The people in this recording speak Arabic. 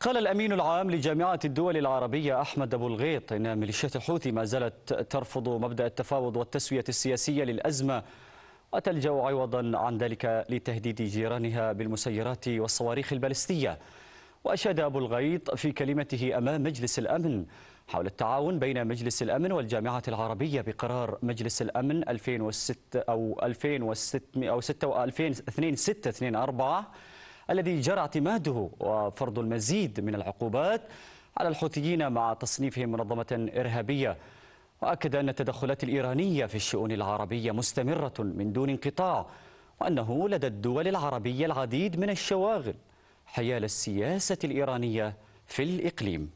قال الأمين العام لجامعة الدول العربية أحمد أبو الغيط إن ميليشيات الحوثي ما زالت ترفض مبدأ التفاوض والتسوية السياسية للأزمة وتلجأ عوضا عن ذلك لتهديد جيرانها بالمسيرات والصواريخ البالستية وأشاد أبو الغيط في كلمته أمام مجلس الأمن حول التعاون بين مجلس الأمن والجامعة العربية بقرار مجلس الأمن 2006 أو 2006 أو 2006 24 الذي جرى اعتماده وفرض المزيد من العقوبات على الحوثيين مع تصنيفهم منظمة إرهابية وأكد أن التدخلات الإيرانية في الشؤون العربية مستمرة من دون انقطاع وأنه لدى الدول العربية العديد من الشواغل حيال السياسة الإيرانية في الإقليم